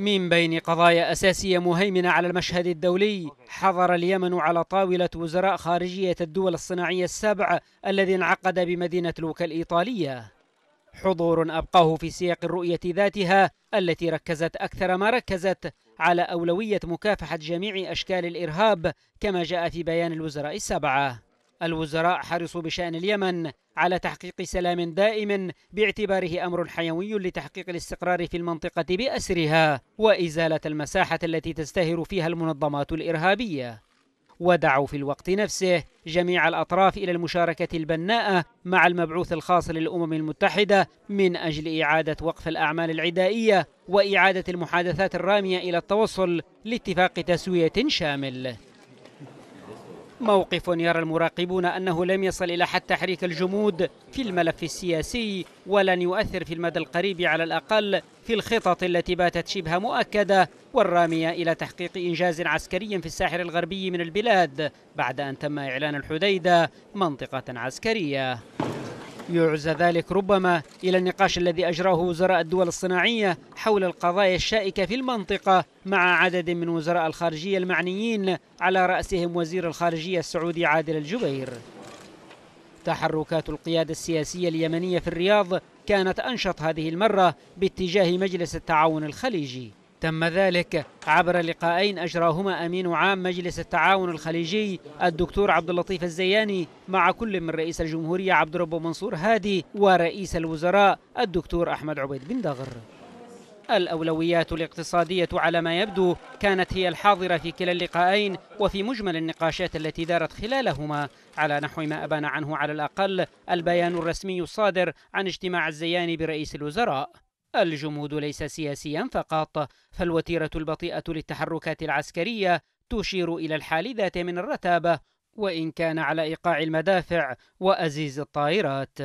من بين قضايا أساسية مهيمنة على المشهد الدولي حضر اليمن على طاولة وزراء خارجية الدول الصناعية السبع الذي انعقد بمدينة لوكا الإيطالية حضور أبقاه في سياق الرؤية ذاتها التي ركزت أكثر ما ركزت على أولوية مكافحة جميع أشكال الإرهاب كما جاء في بيان الوزراء السبعة الوزراء حرصوا بشأن اليمن على تحقيق سلام دائم باعتباره أمر حيوي لتحقيق الاستقرار في المنطقة بأسرها وإزالة المساحة التي تزدهر فيها المنظمات الإرهابية ودعوا في الوقت نفسه جميع الأطراف إلى المشاركة البناءة مع المبعوث الخاص للأمم المتحدة من أجل إعادة وقف الأعمال العدائية وإعادة المحادثات الرامية إلى التوصل لاتفاق تسوية شامل موقف يرى المراقبون أنه لم يصل إلى حد تحريك الجمود في الملف السياسي ولن يؤثر في المدى القريب على الأقل في الخطط التي باتت شبه مؤكدة والرامية إلى تحقيق إنجاز عسكري في الساحل الغربي من البلاد بعد أن تم إعلان الحديدة منطقة عسكرية يعزى ذلك ربما إلى النقاش الذي أجراه وزراء الدول الصناعية حول القضايا الشائكة في المنطقة مع عدد من وزراء الخارجية المعنيين على رأسهم وزير الخارجية السعودي عادل الجبير تحركات القيادة السياسية اليمنية في الرياض كانت أنشط هذه المرة باتجاه مجلس التعاون الخليجي تم ذلك عبر لقاءين أجراهما أمين عام مجلس التعاون الخليجي الدكتور عبد اللطيف الزياني مع كل من رئيس الجمهورية عبد الرب منصور هادي ورئيس الوزراء الدكتور أحمد عبيد بن داغر الأولويات الاقتصادية على ما يبدو كانت هي الحاضرة في كلا اللقاءين وفي مجمل النقاشات التي دارت خلالهما على نحو ما أبان عنه على الأقل البيان الرسمي الصادر عن اجتماع الزياني برئيس الوزراء الجمود ليس سياسيا فقط فالوتيرة البطيئة للتحركات العسكرية تشير إلى الحال ذات من الرتابة وإن كان على إيقاع المدافع وأزيز الطائرات